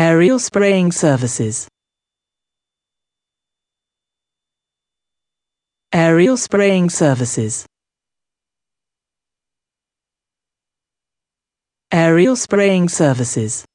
aerial spraying services. Aerial spraying services. Aerial spraying services.